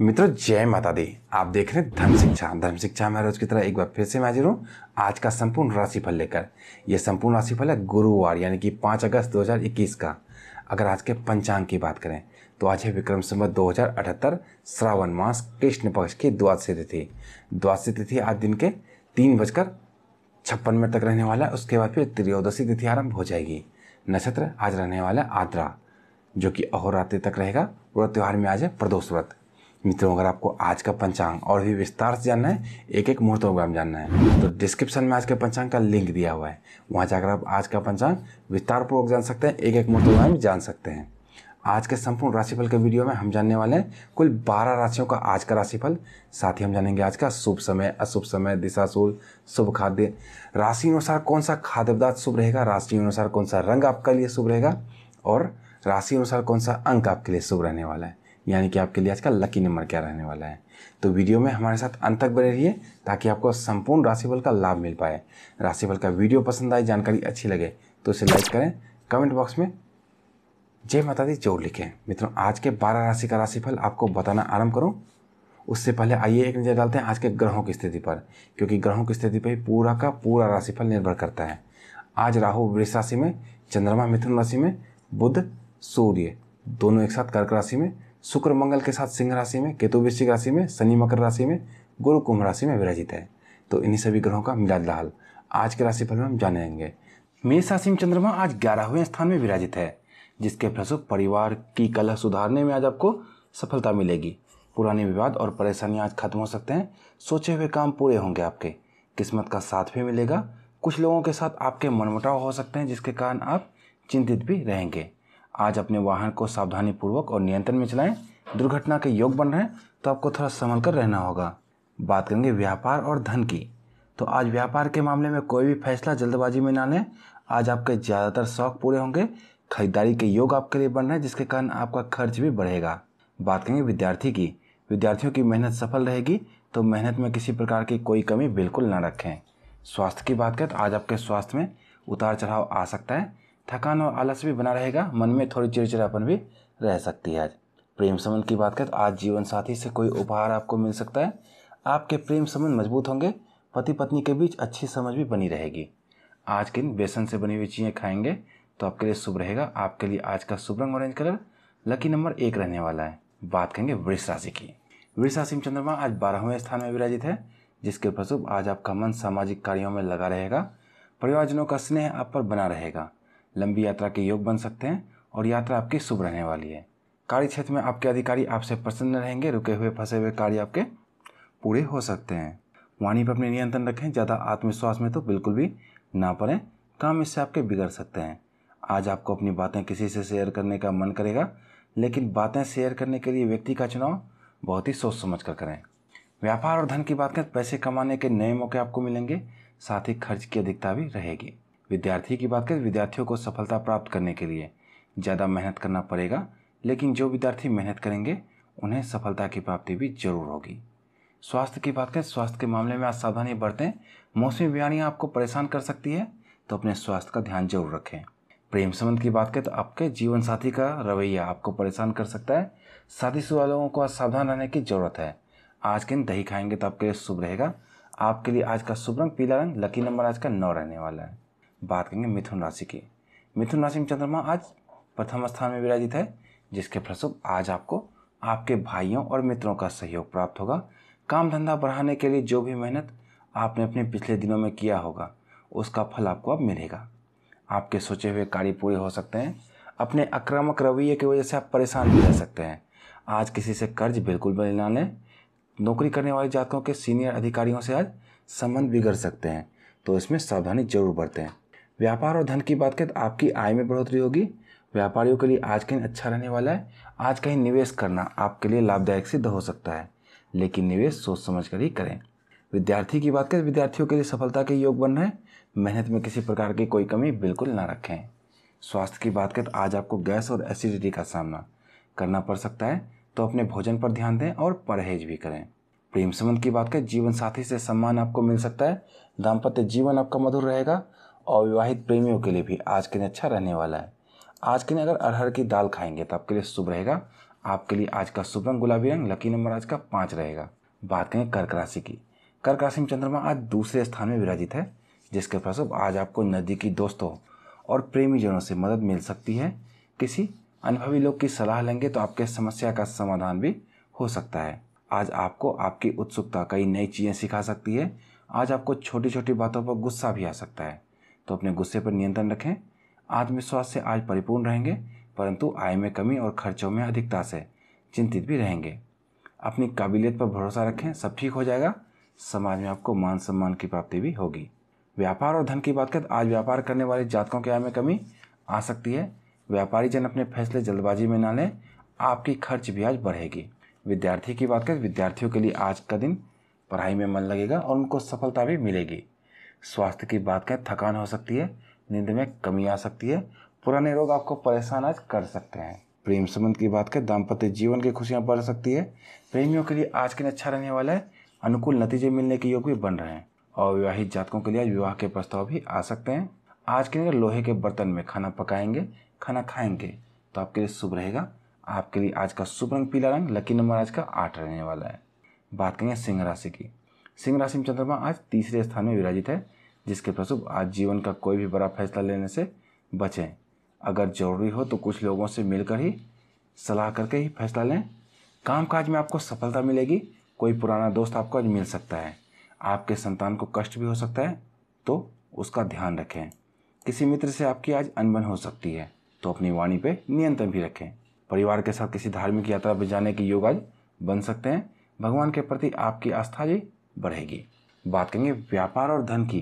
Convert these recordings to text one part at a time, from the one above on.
मित्रों जय माता दी आप देख रहे हैं धर्म शिक्षा धर्म शिक्षा में रोज की तरह एक बार फिर से मैं हाजिर हूँ आज का संपूर्ण राशिफल लेकर यह संपूर्ण राशिफल है गुरुवार यानी कि 5 अगस्त 2021 का अगर आज के पंचांग की बात करें तो आज है विक्रम संवत दो श्रावण मास कृष्ण पक्ष की द्वादशी तिथि द्वादशी तिथि आज दिन के तीन बजकर छप्पन मिनट तक रहने वाला है उसके बाद फिर त्रियोदशी तिथि आरंभ हो जाएगी नक्षत्र आज रहने वाला है आद्रा जो कि अहोरात्रि तक रहेगा पूरा त्यौहार में आज है प्रदोष व्रत मित्रों अगर आपको आज का पंचांग और भी विस्तार से जानना है एक एक हम जानना है तो डिस्क्रिप्शन में आज के पंचांग का लिंक दिया हुआ है वहाँ जाकर आप आज का पंचांग विस्तारपूर्वक जान सकते हैं एक एक मुहूर्त हम जान सकते हैं आज के संपूर्ण राशिफल के वीडियो में हम जानने वाले हैं कुल 12 राशियों का आज का राशिफल साथ ही हम जानेंगे आज का शुभ समय अशुभ समय दिशाशूल शुभ खाद्य राशि अनुसार कौन सा खाद्य पदार्थ शुभ रहेगा राशि अनुसार कौन सा रंग आपके लिए शुभ रहेगा और राशि अनुसार कौन सा अंक आपके लिए शुभ रहने वाला है यानी कि आपके लिए आज का लकी नंबर क्या रहने वाला है तो वीडियो में हमारे साथ अंत तक बने रहिए ताकि आपको संपूर्ण राशिफल का लाभ मिल पाए राशिफल का वीडियो पसंद आए जानकारी अच्छी लगे तो इसे लाइक करें कमेंट बॉक्स में जय माता दी जोर लिखें मित्रों आज के बारह राशि का राशिफल आपको बताना आरम्भ करूँ उससे पहले आइए एक नज़र डालते हैं आज के ग्रहों की स्थिति पर क्योंकि ग्रहों की स्थिति पर पूरा का पूरा राशिफल निर्भर करता है आज राहु वृष राशि में चंद्रमा मिथुन राशि में बुध सूर्य दोनों एक साथ कर्क राशि में शुक्र मंगल के साथ सिंह राशि में केतु वृश्चिक राशि में शनि मकर राशि में गुरु कुंभ राशि में विराजित है तो इन्हीं सभी ग्रहों का मिला लाल आज के फल में हम जानेंगे मेष राशि में चंद्रमा आज ग्यारहवें स्थान में विराजित है जिसके फलस्वरूप परिवार की कलह सुधारने में आज आपको सफलता मिलेगी पुराने विवाद और परेशानियाँ आज खत्म हो सकते हैं सोचे हुए काम पूरे होंगे आपके किस्मत का साथ भी मिलेगा कुछ लोगों के साथ आपके मनमुटाव हो सकते हैं जिसके कारण आप चिंतित भी रहेंगे आज अपने वाहन को सावधानीपूर्वक और नियंत्रण में चलाएं दुर्घटना के योग बन रहे हैं तो आपको थोड़ा संभल कर रहना होगा बात करेंगे व्यापार और धन की तो आज व्यापार के मामले में कोई भी फैसला जल्दबाजी में ना लें आज आपके ज़्यादातर शौक पूरे होंगे खरीदारी के योग आपके लिए बन रहे हैं जिसके कारण आपका खर्च भी बढ़ेगा बात करेंगे विद्यार्थी की विद्यार्थियों की मेहनत सफल रहेगी तो मेहनत में किसी प्रकार की कोई कमी बिल्कुल ना रखें स्वास्थ्य की बात करें तो आज आपके स्वास्थ्य में उतार चढ़ाव आ सकता है थकान और आलस भी बना रहेगा मन में थोड़ी चिड़चिड़ापन भी रह सकती है आज प्रेम संबंध की बात करें तो आज जीवन साथी से कोई उपहार आपको मिल सकता है आपके प्रेम संबंध मजबूत होंगे पति पत्नी के बीच अच्छी समझ भी बनी रहेगी आज के दिन बेसन से बनी हुई चीज़ें खाएंगे तो आपके लिए शुभ रहेगा आपके लिए आज का शुभ रंग ऑरेंज कलर लकी नंबर एक रहने वाला है बात करेंगे वृक्ष राशि की वृक्ष राशि में चंद्रमा आज बारहवें स्थान में विराजित है जिसके फलस्वरूप आज आपका मन सामाजिक कार्यों में लगा रहेगा परिवारजनों का स्नेह आप पर बना रहेगा लंबी यात्रा के योग बन सकते हैं और यात्रा आपकी शुभ रहने वाली है कार्य क्षेत्र में आपके अधिकारी आपसे प्रसन्न रहेंगे रुके हुए फंसे हुए कार्य आपके पूरे हो सकते हैं वाणी पर अपने नियंत्रण रखें ज़्यादा आत्मविश्वास में तो बिल्कुल भी ना पड़ें काम इससे आपके बिगड़ सकते हैं आज आपको अपनी बातें किसी से शेयर करने का मन करेगा लेकिन बातें शेयर करने के लिए व्यक्ति का चुनाव बहुत ही सोच समझ कर करें व्यापार और धन की बात करें पैसे कमाने के नए मौके आपको मिलेंगे साथ ही खर्च की अधिकता भी रहेगी विद्यार्थी की बात करें विद्यार्थियों को सफलता प्राप्त करने के लिए ज़्यादा मेहनत करना पड़ेगा लेकिन जो विद्यार्थी मेहनत करेंगे उन्हें सफलता की प्राप्ति भी जरूर होगी स्वास्थ्य की बात करें स्वास्थ्य के मामले में आज सावधानी बरतें मौसमी बीमारियाँ आपको परेशान कर सकती है तो अपने स्वास्थ्य का ध्यान जरूर रखें प्रेम संबंध की बात करें तो आपके जीवन साथी का रवैया आपको परेशान कर सकता है शादीशुदा लोगों को आज सावधान रहने की ज़रूरत है आज के दिन दही खाएंगे तो आपके लिए शुभ रहेगा आपके लिए आज का शुभ रंग पीला रंग लकी नंबर आज का नौ रहने वाला है बात करेंगे मिथुन राशि की मिथुन राशि में चंद्रमा आज प्रथम स्थान में विराजित है जिसके फलस्वरूप आज आपको आपके भाइयों और मित्रों का सहयोग प्राप्त होगा काम धंधा बढ़ाने के लिए जो भी मेहनत आपने अपने पिछले दिनों में किया होगा उसका फल आपको अब मिलेगा आपके सोचे हुए कार्य पूरे हो सकते हैं अपने आक्रामक रवैये की वजह से आप परेशान भी रह सकते हैं आज किसी से कर्ज बिल्कुल भी ना लें नौकरी करने वाले जातकों के सीनियर अधिकारियों से आज संबंध बिगड़ सकते हैं तो इसमें सावधानी जरूर बरतें व्यापार और धन की बात करें तो आपकी आय में बढ़ोतरी होगी व्यापारियों के लिए आज कहीं अच्छा रहने वाला है आज कहीं निवेश करना आपके लिए लाभदायक सिद्ध हो सकता है लेकिन निवेश सोच समझ कर ही करें विद्यार्थी की बात करें विद्यार्थियों के लिए सफलता के योग बन रहे हैं मेहनत में किसी प्रकार की कोई कमी बिल्कुल ना रखें स्वास्थ्य की बात करें तो आज आपको गैस और एसिडिटी का सामना करना पड़ सकता है तो अपने भोजन पर ध्यान दें और परहेज भी करें प्रेम संबंध की बात करें जीवन साथी से सम्मान आपको मिल सकता है दाम्पत्य जीवन आपका मधुर रहेगा अविवाहित प्रेमियों के लिए भी आज के दिन अच्छा रहने वाला है आज के दिन अगर अरहर की दाल खाएंगे तो आपके लिए शुभ रहेगा आपके लिए आज का शुभ रंग गुलाबी रंग लकी नंबर आज का पाँच रहेगा बात करें कर्क राशि की कर्क राशि में चंद्रमा आज दूसरे स्थान में विराजित है जिसके फलस्वरूप आज आपको नज़दीकी दोस्तों और प्रेमीजनों से मदद मिल सकती है किसी अनुभवी लोग की सलाह लेंगे तो आपके समस्या का समाधान भी हो सकता है आज आपको आपकी उत्सुकता कई नई चीज़ें सिखा सकती है आज आपको छोटी छोटी बातों पर गुस्सा भी आ सकता है तो अपने गुस्से पर नियंत्रण रखें आत्मविश्वास से आज परिपूर्ण रहेंगे परंतु आय में कमी और खर्चों में अधिकता से चिंतित भी रहेंगे अपनी काबिलियत पर भरोसा रखें सब ठीक हो जाएगा समाज में आपको मान सम्मान की प्राप्ति भी होगी व्यापार और धन की बात करें आज व्यापार करने वाले जातकों के आय में कमी आ सकती है व्यापारी जन अपने फैसले जल्दबाजी में ना लें आपकी खर्च भी आज बढ़ेगी विद्यार्थी की बात करें विद्यार्थियों के लिए आज का दिन पढ़ाई में मन लगेगा और उनको सफलता भी मिलेगी स्वास्थ्य की बात करें थकान हो सकती है नींद में कमी आ सकती है पुराने रोग आपको परेशान आज कर सकते हैं प्रेम संबंध की बात करें दाम्पत्य जीवन की खुशियाँ बढ़ सकती है प्रेमियों के लिए आज के दिन अच्छा रहने वाला है अनुकूल नतीजे मिलने के योग भी बन रहे हैं और विवाहित जातकों के लिए आज विवाह के प्रस्ताव भी आ सकते हैं आज के दिन लोहे के बर्तन में खाना पकाएंगे खाना खाएंगे तो आपके लिए शुभ रहेगा आपके लिए आज का शुभ रंग पीला रंग लकी नंबर आज का आठ रहने वाला है बात करेंगे सिंह राशि की सिंह राशि में चंद्रमा आज तीसरे स्थान में विराजित है जिसके प्रसुभ आज जीवन का कोई भी बड़ा फैसला लेने से बचें अगर जरूरी हो तो कुछ लोगों से मिलकर ही सलाह करके ही फैसला लें कामकाज में आपको सफलता मिलेगी कोई पुराना दोस्त आपको आज मिल सकता है आपके संतान को कष्ट भी हो सकता है तो उसका ध्यान रखें किसी मित्र से आपकी आज अनबन हो सकती है तो अपनी वाणी पर नियंत्रण भी रखें परिवार के साथ किसी धार्मिक यात्रा पर जाने के योग आज बन सकते हैं भगवान के प्रति आपकी आस्था जी बढ़ेगी बात करेंगे व्यापार और धन की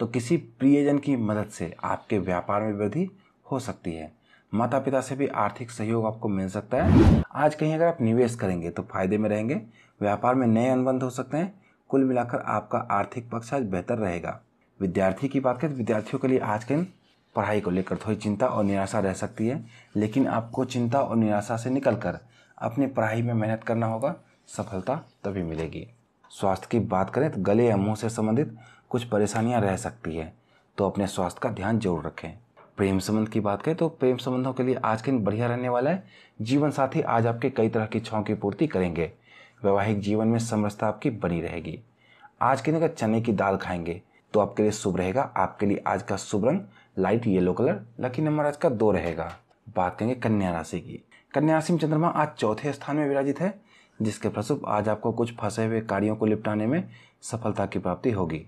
तो किसी प्रियजन की मदद से आपके व्यापार में वृद्धि हो सकती है माता पिता से भी आर्थिक सहयोग आपको मिल सकता है आज कहीं अगर आप निवेश करेंगे तो फायदे में रहेंगे व्यापार में नए अनुबंध हो सकते हैं कुल मिलाकर आपका आर्थिक पक्ष आज बेहतर रहेगा विद्यार्थी की बात करें विद्यार्थियों के लिए आज के दिन पढ़ाई को लेकर थोड़ी चिंता और निराशा रह सकती है लेकिन आपको चिंता और निराशा से निकलकर अपनी पढ़ाई में मेहनत करना होगा सफलता तभी मिलेगी स्वास्थ्य की बात करें तो गले या मुंह से संबंधित कुछ परेशानियां रह सकती है तो अपने स्वास्थ्य का ध्यान जरूर रखें प्रेम संबंध की बात करें तो प्रेम संबंधों के लिए आज के दिन बढ़िया रहने वाला है जीवन साथी आज आपके कई तरह की इच्छाओं की पूर्ति करेंगे वैवाहिक जीवन में समरसता आपकी बनी रहेगी आज के दिन अगर चने की दाल खाएंगे तो आपके लिए शुभ रहेगा आपके लिए आज का शुभ रंग light yellow colour lucky number आज का दो रहेगा बात करेंगे कन्या राशि की कन्या राशि में चंद्रमा आज चौथे स्थान में विराजित है जिसके फलस्वरूप आज आपको कुछ फंसे हुए कार्यों को निपटाने में सफलता की प्राप्ति होगी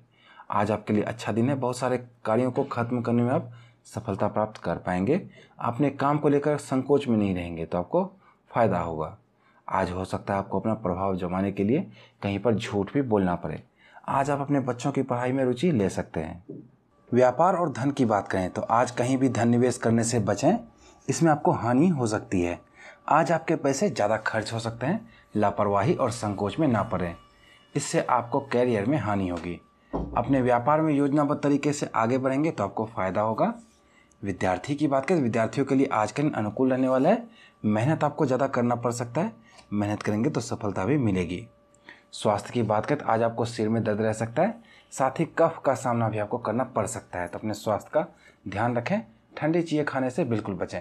आज आपके लिए अच्छा दिन है बहुत सारे कार्यों को खत्म करने में आप सफलता प्राप्त कर पाएंगे अपने काम को लेकर संकोच में नहीं रहेंगे तो आपको फ़ायदा होगा आज हो सकता है आपको अपना प्रभाव जमाने के लिए कहीं पर झूठ भी बोलना पड़े आज आप अपने बच्चों की पढ़ाई में रुचि ले सकते हैं व्यापार और धन की बात करें तो आज कहीं भी धन निवेश करने से बचें इसमें आपको हानि हो सकती है आज आपके पैसे ज़्यादा खर्च हो सकते हैं लापरवाही और संकोच में ना पड़ें इससे आपको कैरियर में हानि होगी अपने व्यापार में योजनाबद्ध तरीके से आगे बढ़ेंगे तो आपको फ़ायदा होगा विद्यार्थी की बात करें विद्यार्थियों के लिए आज का दिन अनुकूल रहने वाला है मेहनत आपको ज़्यादा करना पड़ सकता है मेहनत करेंगे तो सफलता भी मिलेगी स्वास्थ्य की बात करें तो आज आपको सिर में दर्द रह सकता है साथ ही कफ का सामना भी आपको करना पड़ सकता है तो अपने स्वास्थ्य का ध्यान रखें ठंडी चीज़ें खाने से बिल्कुल बचें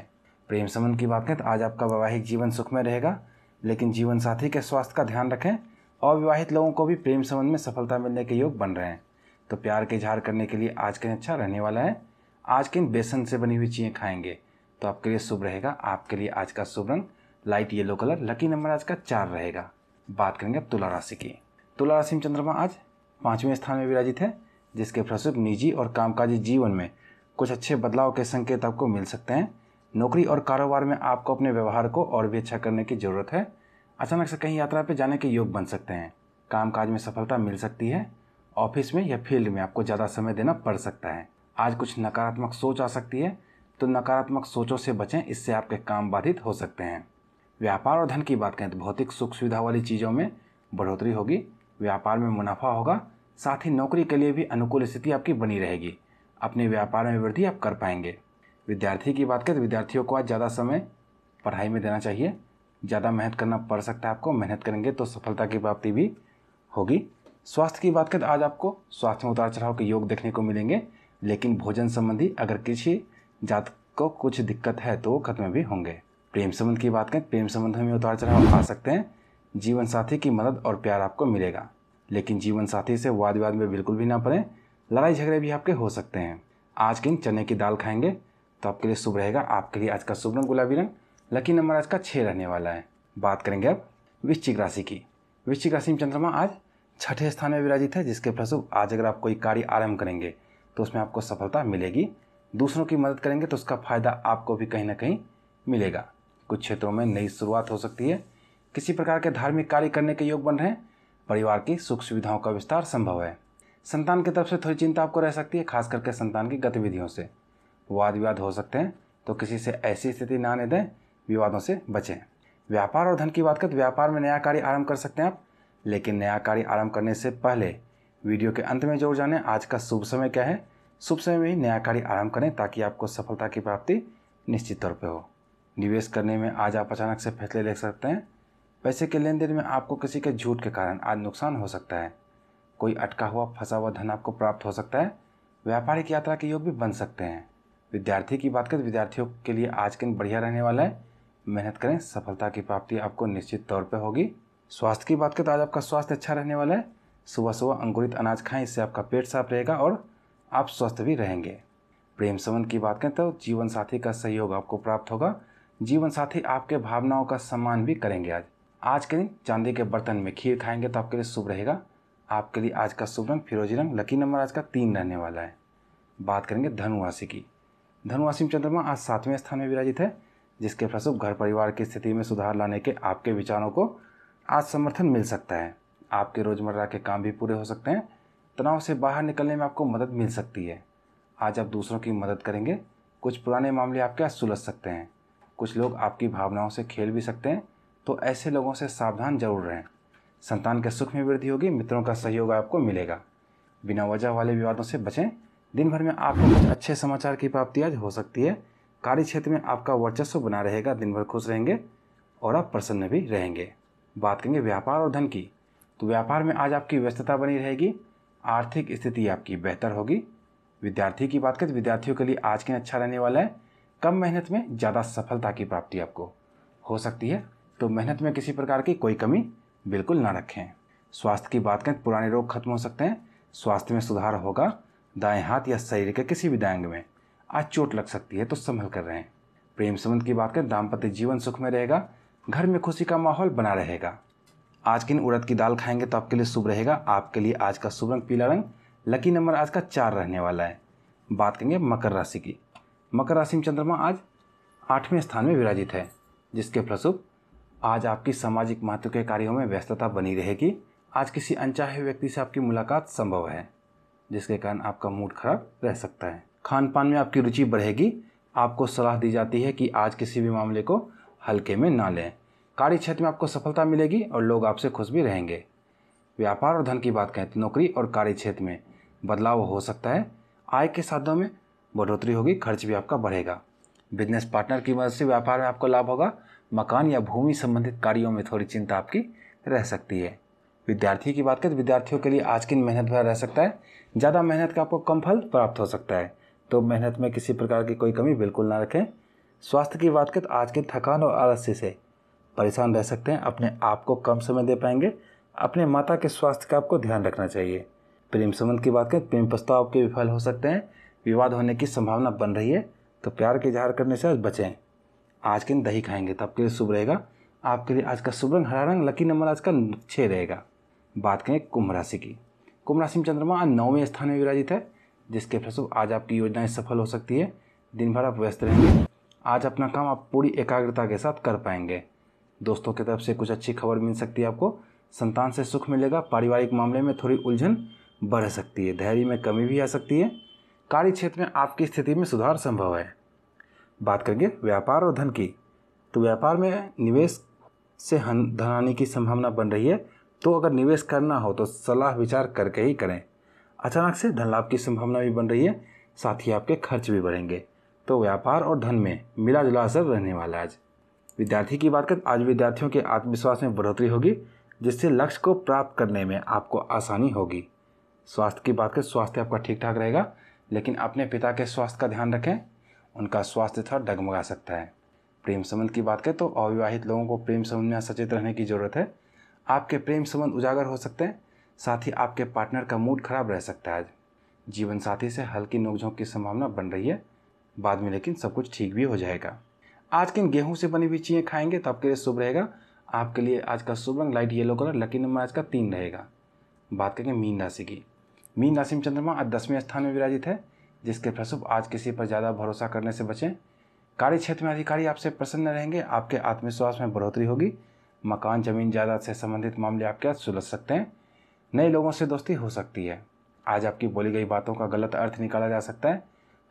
प्रेम संबंध की बात करें तो आज आपका वैवाहिक जीवन सुखमय रहेगा लेकिन जीवन साथी के स्वास्थ्य का ध्यान रखें अविवाहित लोगों को भी प्रेम संबंध में सफलता मिलने के योग बन रहे हैं तो प्यार के इजहार करने के लिए आज का दिन अच्छा रहने वाला है आज के दिन बेसन से बनी हुई चीज़ें खाएंगे तो आपके लिए शुभ रहेगा आपके लिए आज का शुभ रंग light yellow colour lucky number आज का चार रहेगा बात करेंगे अब तुला राशि की तुला राशि में चंद्रमा आज पाँचवें स्थान में विराजित है जिसके फलस्वरूप निजी और कामकाजी जीवन में कुछ अच्छे बदलाव के संकेत आपको मिल सकते हैं नौकरी और कारोबार में आपको अपने व्यवहार को और भी अच्छा करने की ज़रूरत है अचानक से कहीं यात्रा पर जाने के योग बन सकते हैं काम काज में सफलता मिल सकती है ऑफिस में या फील्ड में आपको ज़्यादा समय देना पड़ सकता है आज कुछ नकारात्मक सोच आ सकती है तो नकारात्मक सोचों से बचें इससे आपके काम बाधित हो सकते हैं व्यापार और धन की बात करें तो भौतिक सुख सुविधा वाली चीज़ों में बढ़ोतरी होगी व्यापार में मुनाफा होगा साथ ही नौकरी के लिए भी अनुकूल स्थिति आपकी बनी रहेगी अपने व्यापार में वृद्धि आप कर पाएंगे विद्यार्थी की बात करें तो विद्यार्थियों को आज ज़्यादा समय पढ़ाई में देना चाहिए ज़्यादा मेहनत करना पड़ सकता है आपको मेहनत करेंगे तो सफलता की प्राप्ति भी होगी स्वास्थ्य की बात करें तो आज आपको स्वास्थ्य में उतार चढ़ाव के योग देखने को मिलेंगे लेकिन भोजन संबंधी अगर किसी जात को कुछ दिक्कत है तो वो खत्म भी होंगे प्रेम संबंध की बात करें तो प्रेम संबंध में उतार चढ़ाव आ सकते हैं जीवन साथी की मदद और प्यार आपको मिलेगा लेकिन जीवन साथी से वाद विवाद में बिल्कुल भी ना पड़ें लड़ाई झगड़े भी आपके हो सकते हैं आज किन चने की दाल खाएंगे तो आपके लिए शुभ रहेगा आपके लिए आज का शुभ रंग गुलाबी रंग लकी नंबर आज का छः रहने वाला है बात करेंगे अब वृश्चिक राशि की वृश्चिक राशि में चंद्रमा आज छठे स्थान में विराजित है जिसके फलस्वरूप आज अगर आप कोई कार्य आरंभ करेंगे तो उसमें आपको सफलता मिलेगी दूसरों की मदद करेंगे तो उसका फ़ायदा आपको भी कहीं ना कहीं मिलेगा कुछ क्षेत्रों में नई शुरुआत हो सकती है किसी प्रकार के धार्मिक कार्य करने के योग बन रहे हैं परिवार की सुख सुविधाओं का विस्तार संभव है संतान की तरफ से थोड़ी चिंता आपको रह सकती है खास करके संतान की गतिविधियों से वाद विवाद हो सकते हैं तो किसी से ऐसी स्थिति ना आने दें विवादों से बचें व्यापार और धन की बात करें तो व्यापार में नया कार्य आरंभ कर सकते हैं आप लेकिन नया कार्य आरंभ करने से पहले वीडियो के अंत में जरूर जानें आज का शुभ समय क्या है शुभ समय में ही नया कार्य आरंभ करें ताकि आपको सफलता की प्राप्ति निश्चित तौर पर हो निवेश करने में आज आप अचानक से फैसले ले सकते हैं पैसे के लेन देन में आपको किसी के झूठ के कारण आज नुकसान हो सकता है कोई अटका हुआ फंसा हुआ धन आपको प्राप्त हो सकता है व्यापारिक यात्रा के योग भी बन सकते हैं विद्यार्थी की बात करें तो विद्यार्थियों के लिए आज के दिन बढ़िया रहने वाला है मेहनत करें सफलता की प्राप्ति आपको निश्चित तौर पर होगी स्वास्थ्य की बात करें तो आज आपका स्वास्थ्य अच्छा रहने वाला है सुबह सुबह अंकुरित अनाज खाएं इससे आपका पेट साफ रहेगा और आप स्वस्थ भी रहेंगे प्रेम संबंध की बात करें तो जीवन साथी का सहयोग आपको प्राप्त होगा जीवन साथी आपके भावनाओं का सम्मान भी करेंगे आज आज के दिन चांदी के बर्तन में खीर खाएंगे तो आपके लिए शुभ रहेगा आपके लिए आज का शुभ रंग फिरोजी रंग लकी नंबर आज का तीन रहने वाला है बात करेंगे धनु राशि की धनुराशि में चंद्रमा आज सातवें स्थान में विराजित है जिसके फलस्वरूप घर परिवार की स्थिति में सुधार लाने के आपके विचारों को आज समर्थन मिल सकता है आपके रोजमर्रा के काम भी पूरे हो सकते हैं तनाव से बाहर निकलने में आपको मदद मिल सकती है आज आप दूसरों की मदद करेंगे कुछ पुराने मामले आपके आज सुलझ सकते हैं कुछ लोग आपकी भावनाओं से खेल भी सकते हैं तो ऐसे लोगों से सावधान जरूर रहें संतान के सुख में वृद्धि होगी मित्रों का सहयोग आपको मिलेगा बिना वजह वाले विवादों से बचें दिन भर में आपको कुछ अच्छे समाचार की प्राप्ति आज हो सकती है कार्य क्षेत्र में आपका वर्चस्व बना रहेगा दिन भर खुश रहेंगे और आप प्रसन्न भी रहेंगे बात करेंगे व्यापार और धन की तो व्यापार में आज आपकी व्यस्तता बनी रहेगी आर्थिक स्थिति आपकी बेहतर होगी विद्यार्थी की बात करें तो विद्यार्थियों के लिए आज के दिन अच्छा रहने वाला है कम मेहनत में ज़्यादा सफलता की प्राप्ति आपको हो सकती है तो मेहनत में किसी प्रकार की कोई कमी बिल्कुल ना रखें स्वास्थ्य की बात करें तो पुराने रोग खत्म हो सकते हैं स्वास्थ्य में सुधार होगा दाएं हाथ या शरीर के किसी भी दांग में आज चोट लग सकती है तो संभल कर रहें प्रेम संबंध की बात करें दाम्पत्य जीवन सुख में रहेगा घर में खुशी का माहौल बना रहेगा आज के दिन उड़द की दाल खाएंगे तो आपके लिए शुभ रहेगा आपके लिए आज का शुभ रंग पीला रंग लकी नंबर आज का चार रहने वाला है बात करेंगे मकर राशि की मकर राशि में चंद्रमा आज आठवें स्थान में विराजित है जिसके फलस्वरूप आज आपकी सामाजिक महत्व के कार्यों में व्यस्तता बनी रहेगी आज किसी अनचाहे व्यक्ति से आपकी मुलाकात संभव है जिसके कारण आपका मूड खराब रह सकता है खान पान में आपकी रुचि बढ़ेगी आपको सलाह दी जाती है कि आज किसी भी मामले को हल्के में ना लें कार्य क्षेत्र में आपको सफलता मिलेगी और लोग आपसे खुश भी रहेंगे व्यापार और धन की बात कहें तो नौकरी और कार्य क्षेत्र में बदलाव हो सकता है आय के साधनों में बढ़ोतरी होगी खर्च भी आपका बढ़ेगा बिजनेस पार्टनर की मदद से व्यापार में आपको लाभ होगा मकान या भूमि संबंधित कार्यों में थोड़ी चिंता आपकी रह सकती है विद्यार्थी की बात करें तो विद्यार्थियों के लिए आज की मेहनत भरा रह सकता है ज़्यादा मेहनत का आपको कम फल प्राप्त हो सकता है तो मेहनत में किसी प्रकार की कोई कमी बिल्कुल ना रखें स्वास्थ्य की बात करें तो आज के थकान और आलस्य से परेशान रह सकते हैं अपने आप को कम समय दे पाएंगे अपने माता के स्वास्थ्य का आपको ध्यान रखना चाहिए प्रेम संबंध की बात करें तो प्रेम प्रस्ताव आपके विफल हो सकते हैं विवाद होने की संभावना बन रही है तो प्यार के इजहार करने से आज बचें आज के दिन दही खाएंगे तब आपके लिए शुभ रहेगा आपके लिए आज का शुभ रंग हरा रंग लकी नंबर आज का छः रहेगा बात करें कुंभ राशि की कुंभ राशि में चंद्रमा आज नौवें स्थान में विराजित है जिसके फलस्वरूप आज आपकी योजनाएं सफल हो सकती है दिन भर आप व्यस्त रहेंगे आज अपना काम आप पूरी एकाग्रता के साथ कर पाएंगे दोस्तों की तरफ से कुछ अच्छी खबर मिल सकती है आपको संतान से सुख मिलेगा पारिवारिक मामले में थोड़ी उलझन बढ़ सकती है धैर्य में कमी भी आ सकती है कार्य क्षेत्र में आपकी स्थिति में सुधार संभव है बात करेंगे व्यापार और धन की तो व्यापार में निवेश से धन आने की संभावना बन रही है तो अगर निवेश करना हो तो सलाह विचार करके ही करें अचानक से धन लाभ की संभावना भी बन रही है साथ ही आपके खर्च भी बढ़ेंगे तो व्यापार और धन में मिला जुला असर रहने वाला है आज विद्यार्थी की बात करें आज विद्यार्थियों के आत्मविश्वास में बढ़ोतरी होगी जिससे लक्ष्य को प्राप्त करने में आपको आसानी होगी स्वास्थ्य की बात करें स्वास्थ्य आपका ठीक ठाक रहेगा लेकिन अपने पिता के स्वास्थ्य का ध्यान रखें उनका स्वास्थ्य थोड़ा डगमगा सकता है प्रेम संबंध की बात करें तो अविवाहित लोगों को प्रेम संबंध में सचेत रहने की ज़रूरत है आपके प्रेम संबंध उजागर हो सकते हैं साथ ही आपके पार्टनर का मूड खराब रह सकता है जीवन साथी से हल्की नोकझोंक की संभावना बन रही है बाद में लेकिन सब कुछ ठीक भी हो जाएगा आज के गेहूं से बनी हुई चीज़ें खाएंगे तो आपके लिए शुभ रहेगा आपके लिए आज का शुभ रंग light yellow colour lucky number आज का तीन रहेगा बात करेंगे मीन राशि की मीन राशि में चंद्रमा आज दसवें स्थान में विराजित है जिसके प्रशुभ आज किसी पर ज़्यादा भरोसा करने से बचें कार्य क्षेत्र में अधिकारी आपसे प्रसन्न रहेंगे आपके आत्मविश्वास में बढ़ोतरी होगी मकान ज़मीन जायदाद से संबंधित मामले आपके यहाँ सुलझ सकते हैं नए लोगों से दोस्ती हो सकती है आज आपकी बोली गई बातों का गलत अर्थ निकाला जा सकता है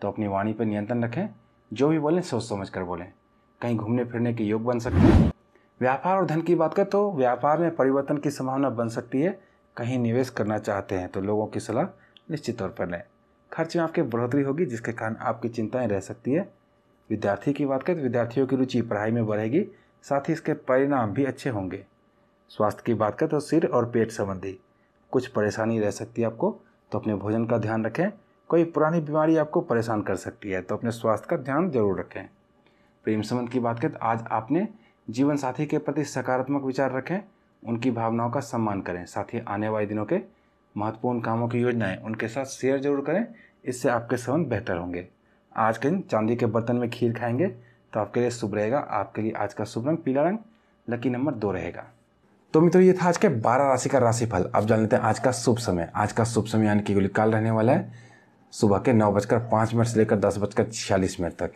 तो अपनी वाणी पर नियंत्रण रखें जो भी बोलें सोच समझ कर बोलें कहीं घूमने फिरने के योग बन सकते हैं व्यापार और धन की बात करें तो व्यापार में परिवर्तन की संभावना बन सकती है कहीं निवेश करना चाहते हैं तो लोगों की सलाह निश्चित तौर पर लें खर्च में आपकी बढ़ोतरी होगी जिसके कारण आपकी चिंताएं रह सकती है विद्यार्थी की बात करें तो विद्यार्थियों की रुचि पढ़ाई में बढ़ेगी साथ ही इसके परिणाम भी अच्छे होंगे स्वास्थ्य की बात करें तो सिर और पेट संबंधी कुछ परेशानी रह सकती है आपको तो अपने भोजन का ध्यान रखें कोई पुरानी बीमारी आपको परेशान कर सकती है तो अपने स्वास्थ्य का ध्यान जरूर रखें प्रेम संबंध की बात करें तो आज आपने जीवन साथी के प्रति सकारात्मक विचार रखें उनकी भावनाओं का सम्मान करें साथ ही आने वाले दिनों के महत्वपूर्ण कामों की योजनाएं उनके साथ शेयर जरूर करें इससे आपके संबंध बेहतर होंगे आज के दिन चांदी के बर्तन में खीर खाएंगे तो आपके लिए शुभ रहेगा आपके लिए आज का शुभ रंग पीला रंग लकी नंबर दो रहेगा तो मित्रों ये था आज के बारह राशि का राशिफल अब जान लेते हैं आज का शुभ समय आज का शुभ समय यानी कि गुलिकाल रहने वाला है सुबह के नौ बजकर पाँच मिनट से लेकर दस बजकर छियालीस मिनट तक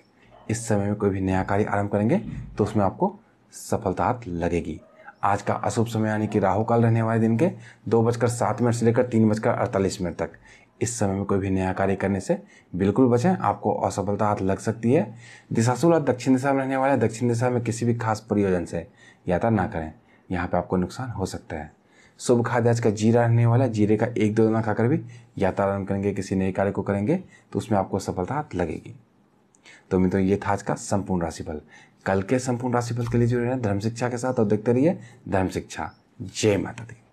इस समय में कोई भी नया कार्य आरंभ करेंगे तो उसमें आपको सफलता हाथ लगेगी आज का अशुभ समय यानी कि राहु काल रहने वाले दिन के दो बजकर सात मिनट से लेकर तीन बजकर अड़तालीस मिनट तक इस समय में कोई भी नया कार्य करने से बिल्कुल बचें आपको असफलता हाथ लग सकती है दिशाशूल दक्षिण दिशा में रहने वाले दक्षिण दिशा में किसी भी खास प्रयोजन से यात्रा ना करें यहाँ पर आपको नुकसान हो सकता है शुभ खाद्य आज का जीरा रहने वाला जीरे का एक दो दाना खाकर भी यात्रा आरम्भ करेंगे किसी नए कार्य को करेंगे तो उसमें आपको सफलता हाथ लगेगी तो मित्रों ये था आज का संपूर्ण राशिफल कल के संपूर्ण राशिफल के लिए जुड़े रहे धर्म शिक्षा के साथ और देखते रहिए धर्म शिक्षा जय माता दी